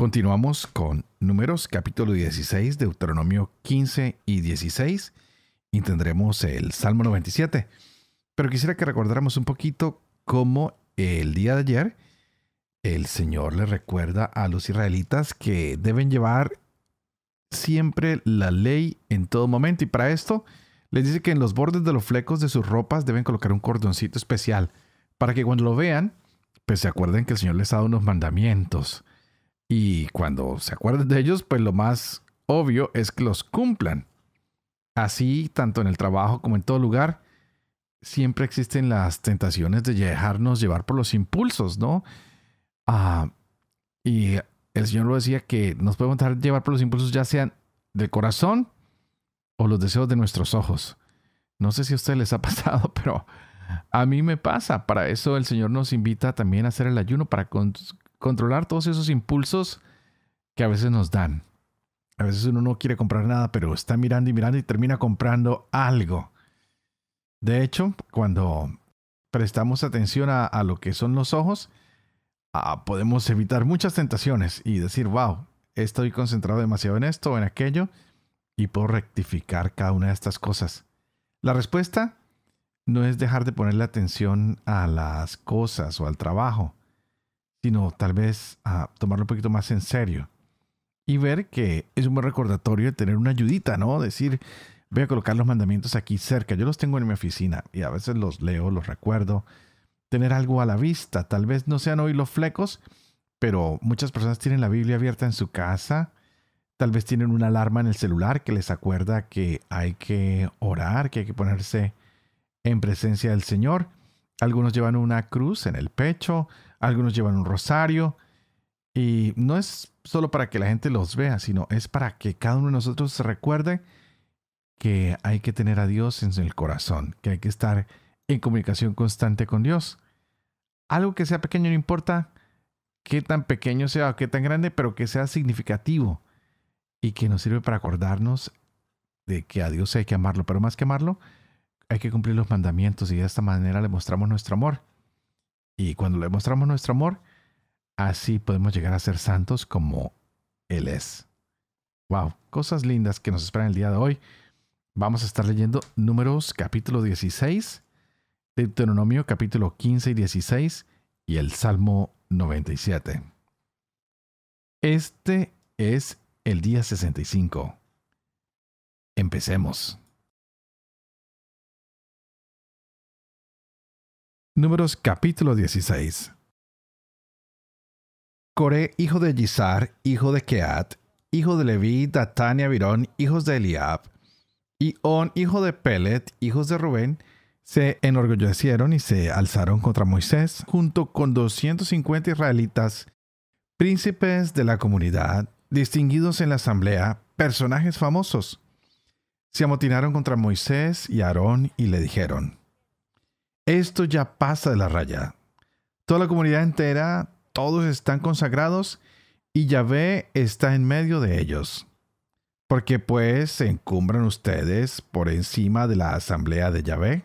Continuamos con Números capítulo 16, Deuteronomio 15 y 16 y tendremos el Salmo 97. Pero quisiera que recordáramos un poquito cómo el día de ayer el Señor le recuerda a los israelitas que deben llevar siempre la ley en todo momento y para esto les dice que en los bordes de los flecos de sus ropas deben colocar un cordoncito especial para que cuando lo vean pues se acuerden que el Señor les ha dado unos mandamientos y cuando se acuerden de ellos, pues lo más obvio es que los cumplan. Así, tanto en el trabajo como en todo lugar, siempre existen las tentaciones de dejarnos llevar por los impulsos, ¿no? Ah, y el Señor lo decía que nos podemos dejar llevar por los impulsos ya sean del corazón o los deseos de nuestros ojos. No sé si a ustedes les ha pasado, pero a mí me pasa. Para eso el Señor nos invita también a hacer el ayuno, para controlar todos esos impulsos que a veces nos dan. A veces uno no quiere comprar nada, pero está mirando y mirando y termina comprando algo. De hecho, cuando prestamos atención a, lo que son los ojos, ah, podemos evitar muchas tentaciones y decir, wow, estoy concentrado demasiado en esto o en aquello y puedo rectificar cada una de estas cosas. La respuesta no es dejar de ponerle atención a las cosas o al trabajo, sino tal vez a tomarlo un poquito más en serio y ver que es un buen recordatorio de tener una ayudita, ¿no? Decir, voy a colocar los mandamientos aquí cerca, yo los tengo en mi oficina y a veces los leo, los recuerdo, tener algo a la vista, tal vez no sean hoy los flecos, pero muchas personas tienen la Biblia abierta en su casa, tal vez tienen una alarma en el celular que les acuerda que hay que orar, que hay que ponerse en presencia del Señor. Algunos llevan una cruz en el pecho, algunos llevan un rosario. Y no es solo para que la gente los vea, sino es para que cada uno de nosotros se recuerde que hay que tener a Dios en el corazón, que hay que estar en comunicación constante con Dios. Algo que sea pequeño no importa qué tan pequeño sea o qué tan grande, pero que sea significativo y que nos sirve para acordarnos de que a Dios hay que amarlo, pero más que amarlo, hay que cumplir los mandamientos y de esta manera le mostramos nuestro amor. Y cuando le mostramos nuestro amor, así podemos llegar a ser santos como Él es. Wow, cosas lindas que nos esperan el día de hoy. Vamos a estar leyendo números capítulo 16, Deuteronomio capítulo 15 y 16 y el Salmo 97. Este es el día 65. Empecemos. Números capítulo 16. Coré, hijo de Gisar, hijo de Keat, hijo de Leví, Datán y Abirón, hijos de Eliab, y On, hijo de Pelet, hijos de Rubén, se enorgullecieron y se alzaron contra Moisés, junto con 250 israelitas, príncipes de la comunidad, distinguidos en la asamblea, personajes famosos. Se amotinaron contra Moisés y Aarón y le dijeron, esto ya pasa de la raya. Toda la comunidad entera, todos están consagrados y Yahvé está en medio de ellos. Porque pues se encumbran ustedes por encima de la asamblea de Yahvé.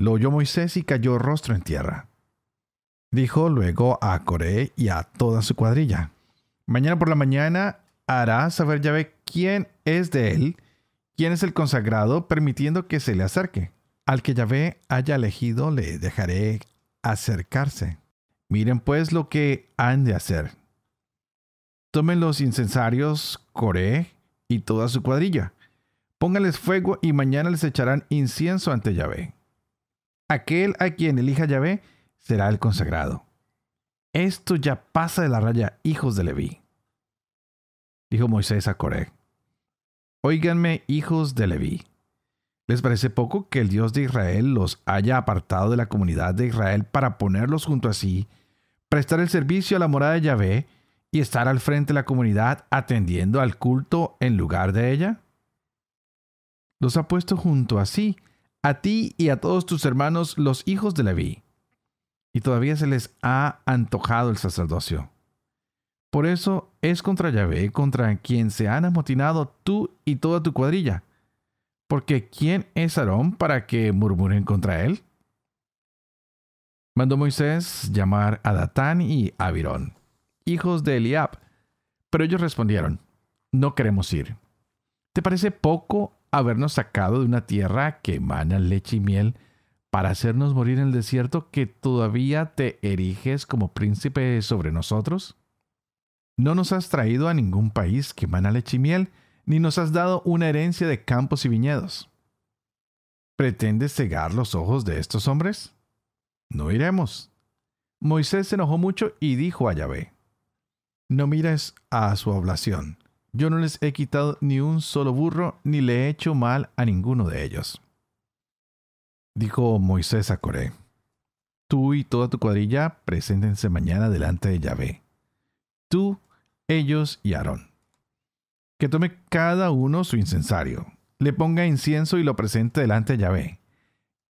Lo oyó Moisés y cayó rostro en tierra. Dijo luego a Coré y a toda su cuadrilla, Mañana por la mañana hará saber Yahvé quién es de él, quién es el consagrado, permitiendo que se le acerque. Al que Yahvé haya elegido le dejaré acercarse. Miren pues lo que han de hacer. Tomen los incensarios, Coré y toda su cuadrilla. Pónganles fuego y mañana les echarán incienso ante Yahvé. Aquel a quien elija Yahvé será el consagrado. Esto ya pasa de la raya, hijos de Leví. Dijo Moisés a Coré. Óiganme, hijos de Leví. ¿Les parece poco que el Dios de Israel los haya apartado de la comunidad de Israel para ponerlos junto a sí, prestar el servicio a la morada de Yahvé y estar al frente de la comunidad atendiendo al culto en lugar de ella? Los ha puesto junto a sí, a ti y a todos tus hermanos los hijos de Leví, y todavía se les ha antojado el sacerdocio. Por eso es contra Yahvé contra quien se han amotinado tú y toda tu cuadrilla porque ¿quién es Aarón para que murmuren contra él? Mandó Moisés llamar a Datán y a Virón, hijos de Eliab. Pero ellos respondieron, no queremos ir. ¿Te parece poco habernos sacado de una tierra que emana leche y miel para hacernos morir en el desierto que todavía te eriges como príncipe sobre nosotros? ¿No nos has traído a ningún país que emana leche y miel? ni nos has dado una herencia de campos y viñedos. ¿Pretendes cegar los ojos de estos hombres? No iremos. Moisés se enojó mucho y dijo a Yahvé, No mires a su ablación. Yo no les he quitado ni un solo burro, ni le he hecho mal a ninguno de ellos. Dijo Moisés a Coré, Tú y toda tu cuadrilla preséntense mañana delante de Yahvé. Tú, ellos y Aarón que tome cada uno su incensario, le ponga incienso y lo presente delante de Yahvé.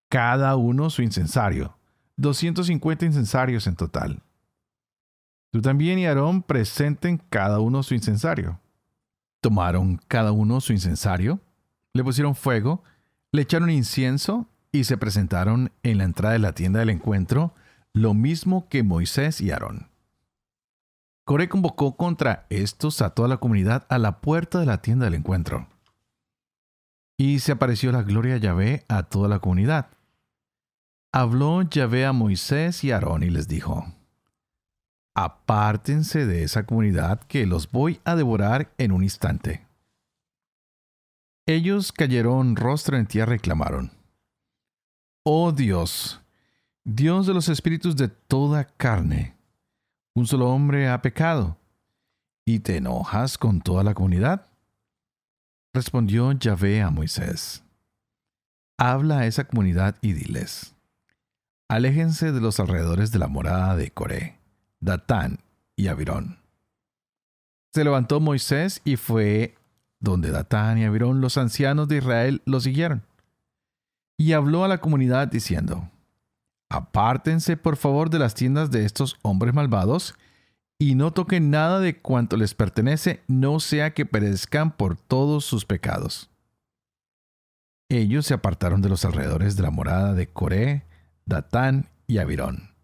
Cada uno su incensario, 250 incensarios en total. Tú también y Aarón presenten cada uno su incensario. Tomaron cada uno su incensario, le pusieron fuego, le echaron incienso y se presentaron en la entrada de la tienda del encuentro, lo mismo que Moisés y Aarón. Coré convocó contra estos a toda la comunidad a la puerta de la tienda del encuentro. Y se apareció la gloria de Yahvé a toda la comunidad. Habló Yahvé a Moisés y a Aarón y les dijo, Apártense de esa comunidad que los voy a devorar en un instante. Ellos cayeron rostro en tierra y clamaron, Oh Dios, Dios de los espíritus de toda carne, un solo hombre ha pecado, y te enojas con toda la comunidad. Respondió Yahvé a Moisés, habla a esa comunidad y diles, aléjense de los alrededores de la morada de Coré, Datán y Abirón. Se levantó Moisés y fue donde Datán y Abirón, los ancianos de Israel, lo siguieron. Y habló a la comunidad diciendo, Apártense por favor de las tiendas de estos hombres malvados y no toquen nada de cuanto les pertenece, no sea que perezcan por todos sus pecados. Ellos se apartaron de los alrededores de la morada de Coré, Datán y Abirón.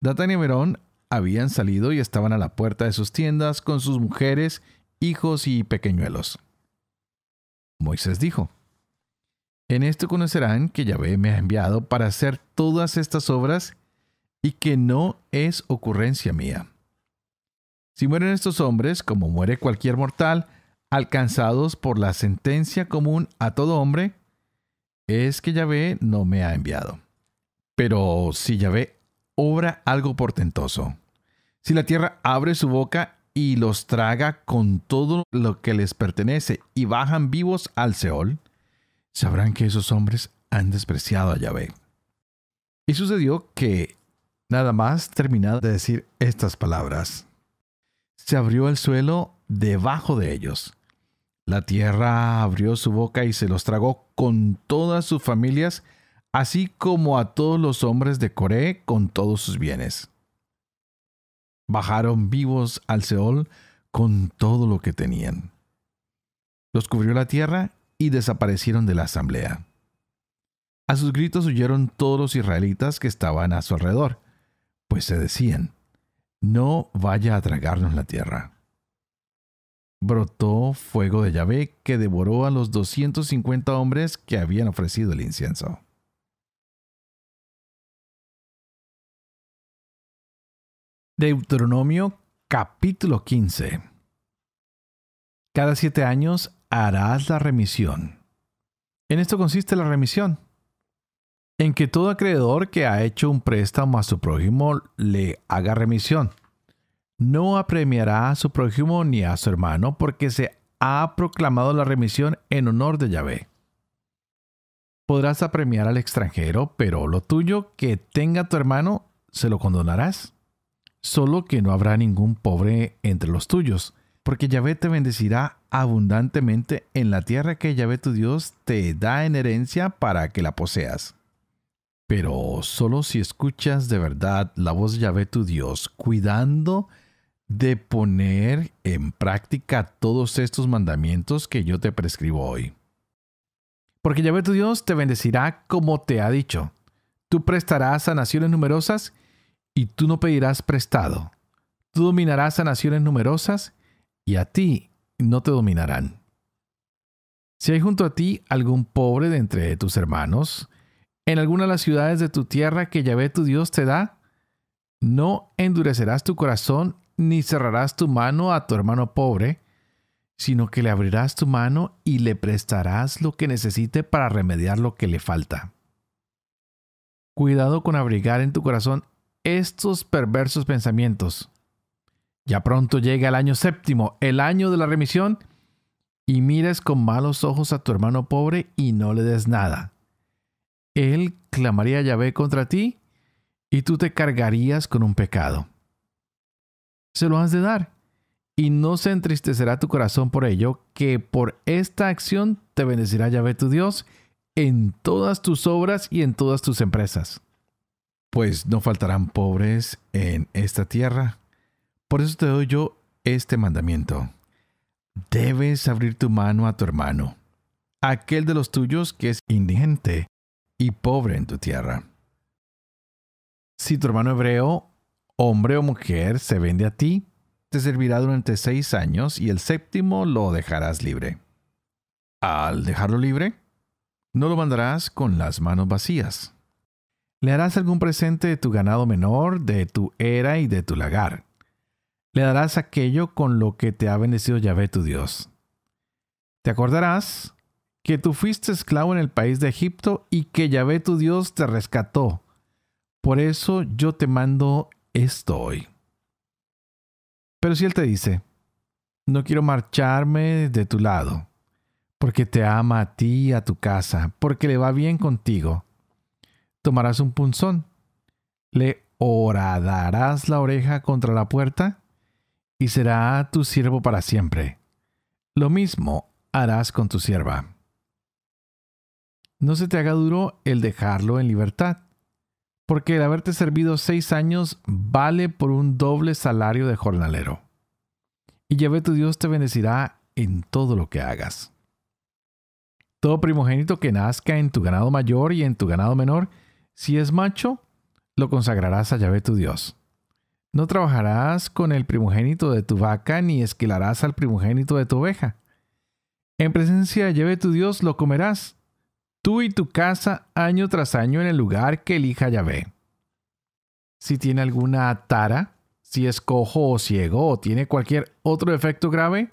Datán y Abirón habían salido y estaban a la puerta de sus tiendas con sus mujeres, hijos y pequeñuelos. Moisés dijo, en esto conocerán que Yahvé me ha enviado para hacer todas estas obras y que no es ocurrencia mía. Si mueren estos hombres, como muere cualquier mortal, alcanzados por la sentencia común a todo hombre, es que Yahvé no me ha enviado. Pero si Yahvé obra algo portentoso, si la tierra abre su boca y los traga con todo lo que les pertenece y bajan vivos al Seol, sabrán que esos hombres han despreciado a Yahvé. Y sucedió que, nada más terminada de decir estas palabras, se abrió el suelo debajo de ellos. La tierra abrió su boca y se los tragó con todas sus familias, así como a todos los hombres de Coré con todos sus bienes. Bajaron vivos al Seol con todo lo que tenían. Los cubrió la tierra y desaparecieron de la asamblea. A sus gritos huyeron todos los israelitas que estaban a su alrededor, pues se decían, no vaya a tragarnos la tierra. Brotó fuego de llave que devoró a los 250 hombres que habían ofrecido el incienso. Deuteronomio capítulo 15 Cada siete años harás la remisión. En esto consiste la remisión, en que todo acreedor que ha hecho un préstamo a su prójimo le haga remisión. No apremiará a su prójimo ni a su hermano porque se ha proclamado la remisión en honor de Yahvé. Podrás apremiar al extranjero, pero lo tuyo que tenga tu hermano se lo condonarás. Solo que no habrá ningún pobre entre los tuyos, porque Yahvé te bendecirá abundantemente en la tierra que Yahvé tu Dios te da en herencia para que la poseas. Pero solo si escuchas de verdad la voz de Yahvé tu Dios, cuidando de poner en práctica todos estos mandamientos que yo te prescribo hoy. Porque Yahvé tu Dios te bendecirá como te ha dicho. Tú prestarás a naciones numerosas y tú no pedirás prestado. Tú dominarás a naciones numerosas y a ti no te dominarán. Si hay junto a ti algún pobre de entre tus hermanos, en alguna de las ciudades de tu tierra que Yahvé tu Dios te da, no endurecerás tu corazón ni cerrarás tu mano a tu hermano pobre, sino que le abrirás tu mano y le prestarás lo que necesite para remediar lo que le falta. Cuidado con abrigar en tu corazón estos perversos pensamientos, ya pronto llega el año séptimo, el año de la remisión, y mires con malos ojos a tu hermano pobre y no le des nada. Él clamaría a Yahvé contra ti y tú te cargarías con un pecado. Se lo has de dar, y no se entristecerá tu corazón por ello, que por esta acción te bendecirá Yahvé tu Dios en todas tus obras y en todas tus empresas. Pues no faltarán pobres en esta tierra por eso te doy yo este mandamiento. Debes abrir tu mano a tu hermano, aquel de los tuyos que es indigente y pobre en tu tierra. Si tu hermano hebreo, hombre o mujer, se vende a ti, te servirá durante seis años y el séptimo lo dejarás libre. Al dejarlo libre, no lo mandarás con las manos vacías. Le harás algún presente de tu ganado menor, de tu era y de tu lagar le darás aquello con lo que te ha bendecido Yahvé tu Dios. Te acordarás que tú fuiste esclavo en el país de Egipto y que Yahvé tu Dios te rescató. Por eso yo te mando esto hoy. Pero si Él te dice, no quiero marcharme de tu lado, porque te ama a ti y a tu casa, porque le va bien contigo, tomarás un punzón, le horadarás la oreja contra la puerta y será tu siervo para siempre. Lo mismo harás con tu sierva. No se te haga duro el dejarlo en libertad, porque el haberte servido seis años vale por un doble salario de jornalero. Y Yahvé tu Dios te bendecirá en todo lo que hagas. Todo primogénito que nazca en tu ganado mayor y en tu ganado menor, si es macho, lo consagrarás a Yahvé tu Dios. No trabajarás con el primogénito de tu vaca, ni esquilarás al primogénito de tu oveja. En presencia de Yahvé tu Dios lo comerás, tú y tu casa año tras año en el lugar que elija Yahvé. Si tiene alguna tara, si es cojo o ciego o tiene cualquier otro defecto grave,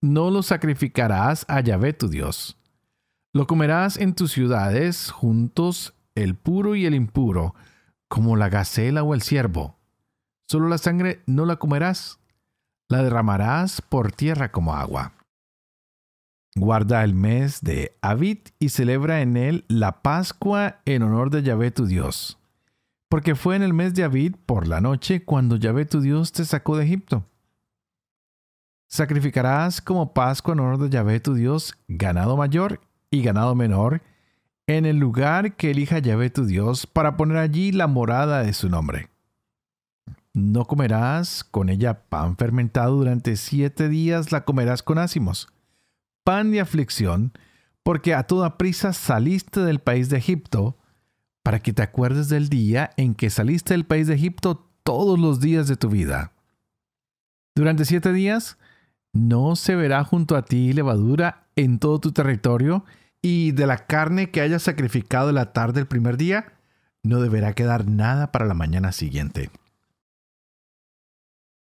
no lo sacrificarás a Yahvé tu Dios. Lo comerás en tus ciudades juntos el puro y el impuro, como la gacela o el ciervo. Solo la sangre no la comerás, la derramarás por tierra como agua. Guarda el mes de Abid y celebra en él la Pascua en honor de Yahvé tu Dios. Porque fue en el mes de Abid por la noche cuando Yahvé tu Dios te sacó de Egipto. Sacrificarás como Pascua en honor de Yahvé tu Dios ganado mayor y ganado menor en el lugar que elija Yahvé tu Dios para poner allí la morada de su nombre. No comerás con ella pan fermentado durante siete días, la comerás con ácimos. Pan de aflicción, porque a toda prisa saliste del país de Egipto, para que te acuerdes del día en que saliste del país de Egipto todos los días de tu vida. Durante siete días no se verá junto a ti levadura en todo tu territorio, y de la carne que hayas sacrificado la tarde del primer día, no deberá quedar nada para la mañana siguiente.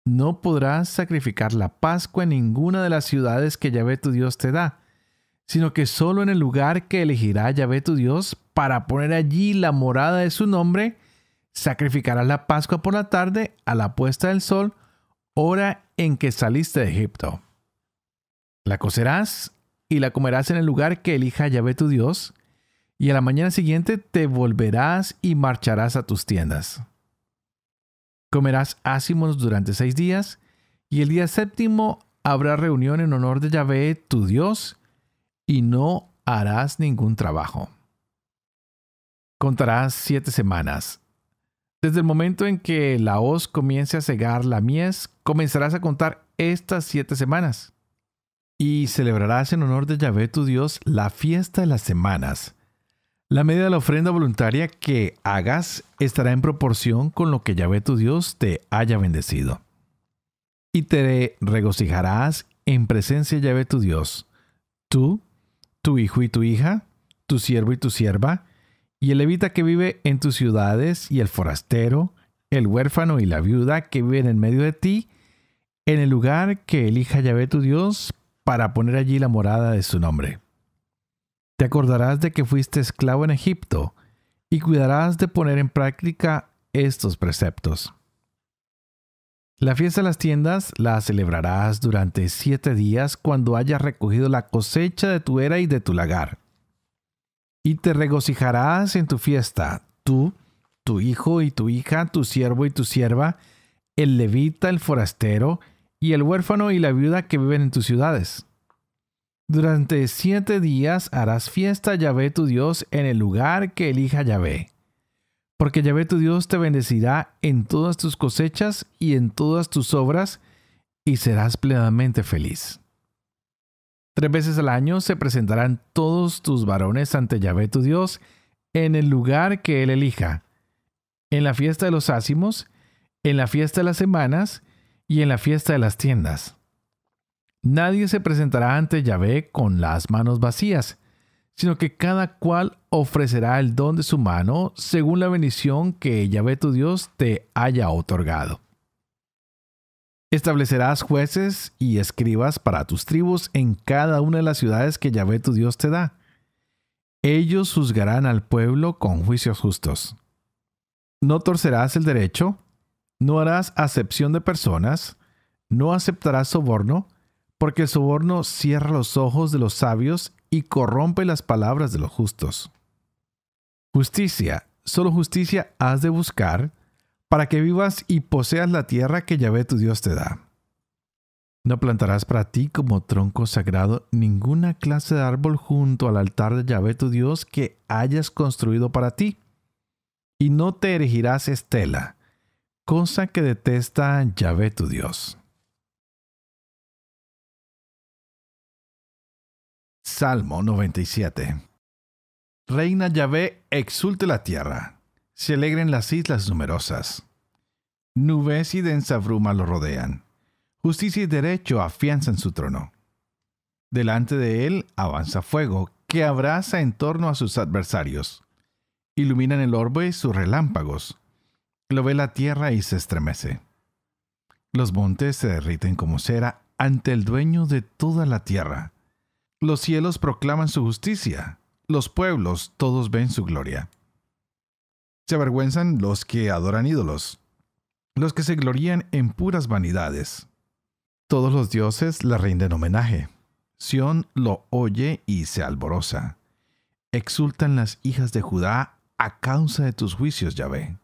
No podrás sacrificar la Pascua en ninguna de las ciudades que Yahvé tu Dios te da, sino que solo en el lugar que elegirá Yahvé tu Dios para poner allí la morada de su nombre, sacrificarás la Pascua por la tarde a la puesta del sol, hora en que saliste de Egipto. La cocerás y la comerás en el lugar que elija Yahvé tu Dios, y a la mañana siguiente te volverás y marcharás a tus tiendas. Comerás ácimos durante seis días, y el día séptimo habrá reunión en honor de Yahvé, tu Dios, y no harás ningún trabajo. Contarás siete semanas. Desde el momento en que la hoz comience a cegar la mies, comenzarás a contar estas siete semanas. Y celebrarás en honor de Yahvé tu Dios la fiesta de las semanas. La medida de la ofrenda voluntaria que hagas estará en proporción con lo que Yahvé tu Dios te haya bendecido. Y te regocijarás en presencia de Yahvé tu Dios, tú, tu hijo y tu hija, tu siervo y tu sierva, y el levita que vive en tus ciudades, y el forastero, el huérfano y la viuda que viven en medio de ti, en el lugar que elija Yahvé tu Dios para poner allí la morada de su nombre. Te acordarás de que fuiste esclavo en Egipto y cuidarás de poner en práctica estos preceptos. La fiesta de las tiendas la celebrarás durante siete días cuando hayas recogido la cosecha de tu era y de tu lagar. Y te regocijarás en tu fiesta, tú, tu hijo y tu hija, tu siervo y tu sierva, el levita, el forastero, y el huérfano y la viuda que viven en tus ciudades. Durante siete días harás fiesta a Yahvé tu Dios en el lugar que elija Yahvé. Porque Yahvé tu Dios te bendecirá en todas tus cosechas y en todas tus obras, y serás plenamente feliz. Tres veces al año se presentarán todos tus varones ante Yahvé tu Dios en el lugar que él elija, en la fiesta de los ácimos, en la fiesta de las semanas y en la fiesta de las tiendas. Nadie se presentará ante Yahvé con las manos vacías, sino que cada cual ofrecerá el don de su mano según la bendición que Yahvé tu Dios te haya otorgado. Establecerás jueces y escribas para tus tribus en cada una de las ciudades que Yahvé tu Dios te da. Ellos juzgarán al pueblo con juicios justos. No torcerás el derecho, no harás acepción de personas, no aceptarás soborno, porque el soborno cierra los ojos de los sabios y corrompe las palabras de los justos. Justicia, solo justicia has de buscar, para que vivas y poseas la tierra que Yahvé tu Dios te da. No plantarás para ti como tronco sagrado ninguna clase de árbol junto al altar de Yahvé tu Dios que hayas construido para ti. Y no te erigirás estela, cosa que detesta Yahvé tu Dios. Salmo 97 Reina Yahvé, exulte la tierra, se alegren las islas numerosas. Nubes y densa bruma lo rodean. Justicia y derecho afianzan su trono. Delante de él avanza fuego, que abraza en torno a sus adversarios. Iluminan el orbe y sus relámpagos. Lo ve la tierra y se estremece. Los montes se derriten como cera ante el dueño de toda la tierra. Los cielos proclaman su justicia, los pueblos todos ven su gloria. Se avergüenzan los que adoran ídolos, los que se glorían en puras vanidades. Todos los dioses la rinden homenaje. Sión lo oye y se alborosa. Exultan las hijas de Judá a causa de tus juicios, Yahvé.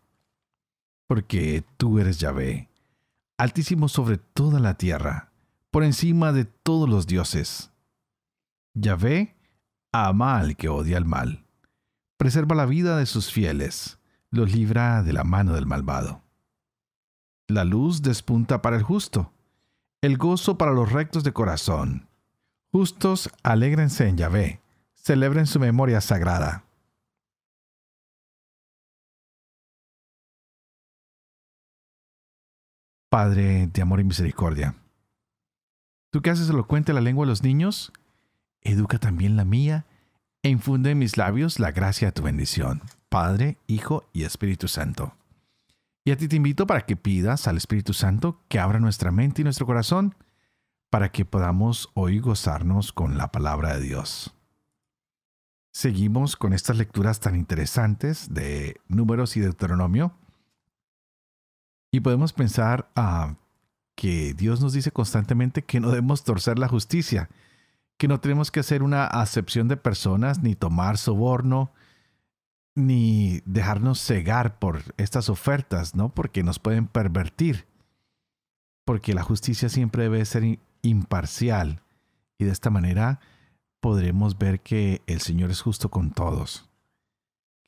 Porque tú eres Yahvé, altísimo sobre toda la tierra, por encima de todos los dioses. Yahvé ama al que odia el mal. Preserva la vida de sus fieles. Los libra de la mano del malvado. La luz despunta para el justo. El gozo para los rectos de corazón. Justos, alégrense en Yahvé. Celebren su memoria sagrada. Padre de amor y misericordia. Tú qué haces elocuente la lengua de los niños, educa también la mía e infunde en mis labios la gracia de tu bendición, Padre, Hijo y Espíritu Santo. Y a ti te invito para que pidas al Espíritu Santo que abra nuestra mente y nuestro corazón para que podamos hoy gozarnos con la palabra de Dios. Seguimos con estas lecturas tan interesantes de números y Deuteronomio. Y podemos pensar a ah, que Dios nos dice constantemente que no debemos torcer la justicia, que no tenemos que hacer una acepción de personas, ni tomar soborno, ni dejarnos cegar por estas ofertas, ¿no? Porque nos pueden pervertir. Porque la justicia siempre debe ser imparcial. Y de esta manera podremos ver que el Señor es justo con todos.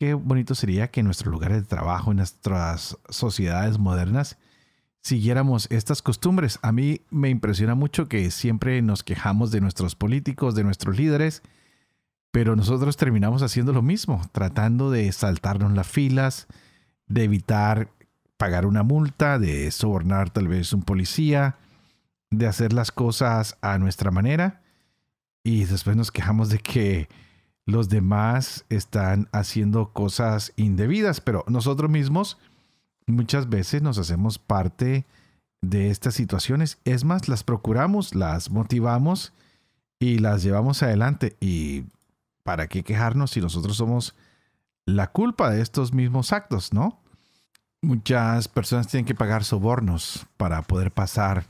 Qué bonito sería que en nuestros lugares de trabajo, en nuestras sociedades modernas, siguiéramos estas costumbres. A mí me impresiona mucho que siempre nos quejamos de nuestros políticos, de nuestros líderes, pero nosotros terminamos haciendo lo mismo, tratando de saltarnos las filas, de evitar pagar una multa, de sobornar tal vez un policía, de hacer las cosas a nuestra manera y después nos quejamos de que los demás están haciendo cosas indebidas, pero nosotros mismos muchas veces nos hacemos parte de estas situaciones. Es más, las procuramos, las motivamos y las llevamos adelante. ¿Y para qué quejarnos si nosotros somos la culpa de estos mismos actos, no? Muchas personas tienen que pagar sobornos para poder pasar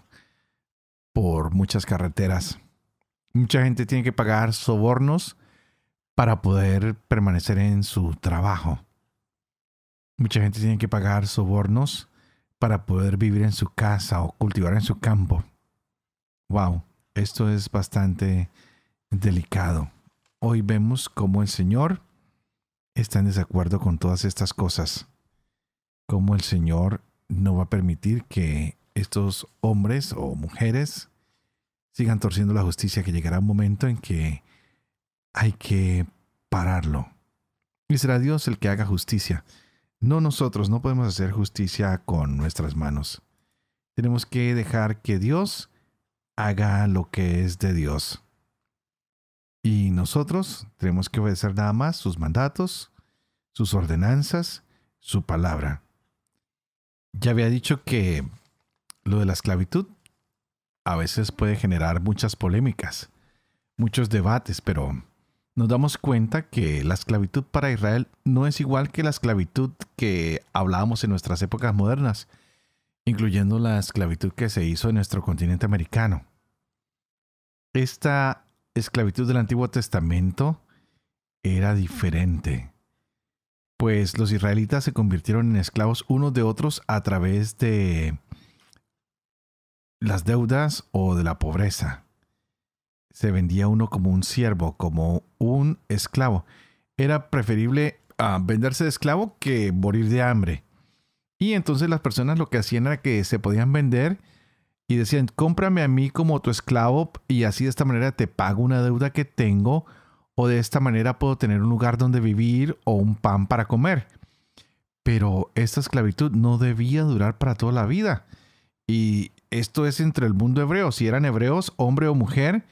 por muchas carreteras. Mucha gente tiene que pagar sobornos para poder permanecer en su trabajo. Mucha gente tiene que pagar sobornos para poder vivir en su casa o cultivar en su campo. Wow, esto es bastante delicado. Hoy vemos cómo el Señor está en desacuerdo con todas estas cosas. Cómo el Señor no va a permitir que estos hombres o mujeres sigan torciendo la justicia, que llegará un momento en que hay que pararlo. Y será Dios el que haga justicia. No nosotros, no podemos hacer justicia con nuestras manos. Tenemos que dejar que Dios haga lo que es de Dios. Y nosotros tenemos que obedecer nada más sus mandatos, sus ordenanzas, su palabra. Ya había dicho que lo de la esclavitud a veces puede generar muchas polémicas, muchos debates, pero nos damos cuenta que la esclavitud para Israel no es igual que la esclavitud que hablábamos en nuestras épocas modernas, incluyendo la esclavitud que se hizo en nuestro continente americano. Esta esclavitud del Antiguo Testamento era diferente, pues los israelitas se convirtieron en esclavos unos de otros a través de las deudas o de la pobreza se vendía uno como un siervo, como un esclavo. Era preferible ah, venderse de esclavo que morir de hambre. Y entonces las personas lo que hacían era que se podían vender y decían, cómprame a mí como tu esclavo y así de esta manera te pago una deuda que tengo o de esta manera puedo tener un lugar donde vivir o un pan para comer. Pero esta esclavitud no debía durar para toda la vida. Y esto es entre el mundo hebreo. Si eran hebreos, hombre o mujer,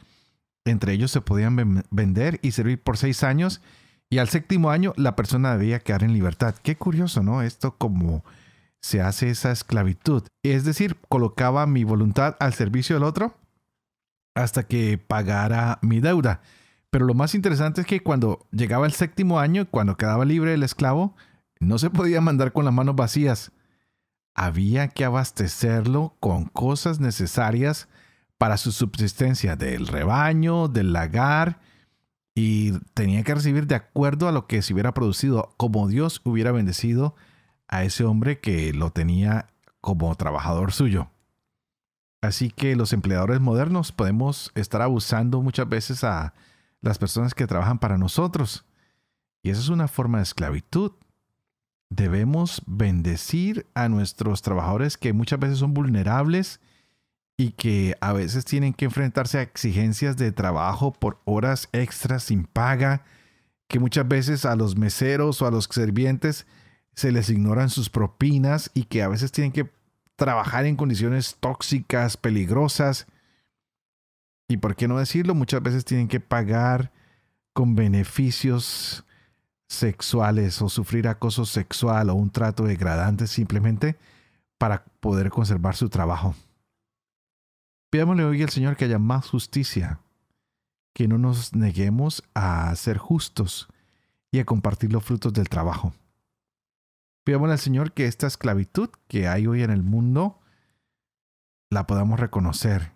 entre ellos se podían vender y servir por seis años y al séptimo año la persona debía quedar en libertad. Qué curioso, ¿no? Esto como se hace esa esclavitud. Es decir, colocaba mi voluntad al servicio del otro hasta que pagara mi deuda. Pero lo más interesante es que cuando llegaba el séptimo año, cuando quedaba libre el esclavo, no se podía mandar con las manos vacías. Había que abastecerlo con cosas necesarias para su subsistencia del rebaño, del lagar, y tenía que recibir de acuerdo a lo que se hubiera producido, como Dios hubiera bendecido a ese hombre que lo tenía como trabajador suyo. Así que los empleadores modernos podemos estar abusando muchas veces a las personas que trabajan para nosotros. Y esa es una forma de esclavitud. Debemos bendecir a nuestros trabajadores que muchas veces son vulnerables y que a veces tienen que enfrentarse a exigencias de trabajo por horas extras sin paga, que muchas veces a los meseros o a los servientes se les ignoran sus propinas y que a veces tienen que trabajar en condiciones tóxicas, peligrosas. Y por qué no decirlo, muchas veces tienen que pagar con beneficios sexuales o sufrir acoso sexual o un trato degradante simplemente para poder conservar su trabajo. Pidámosle hoy al Señor que haya más justicia, que no nos neguemos a ser justos y a compartir los frutos del trabajo. Pidámosle al Señor que esta esclavitud que hay hoy en el mundo la podamos reconocer,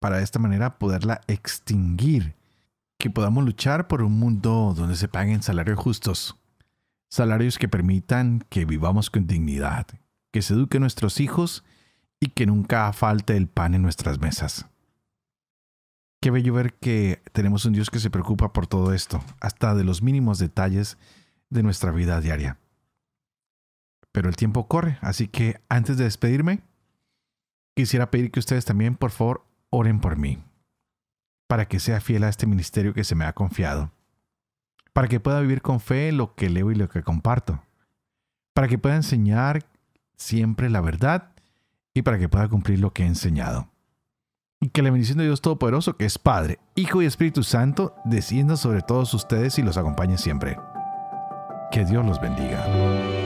para de esta manera poderla extinguir, que podamos luchar por un mundo donde se paguen salarios justos, salarios que permitan que vivamos con dignidad, que se eduquen nuestros hijos y que nunca falte el pan en nuestras mesas. Qué bello ver que tenemos un Dios que se preocupa por todo esto, hasta de los mínimos detalles de nuestra vida diaria. Pero el tiempo corre, así que antes de despedirme, quisiera pedir que ustedes también, por favor, oren por mí, para que sea fiel a este ministerio que se me ha confiado, para que pueda vivir con fe lo que leo y lo que comparto, para que pueda enseñar siempre la verdad y para que pueda cumplir lo que he enseñado. Y que la bendición de Dios Todopoderoso, que es Padre, Hijo y Espíritu Santo, descienda sobre todos ustedes y los acompañe siempre. Que Dios los bendiga.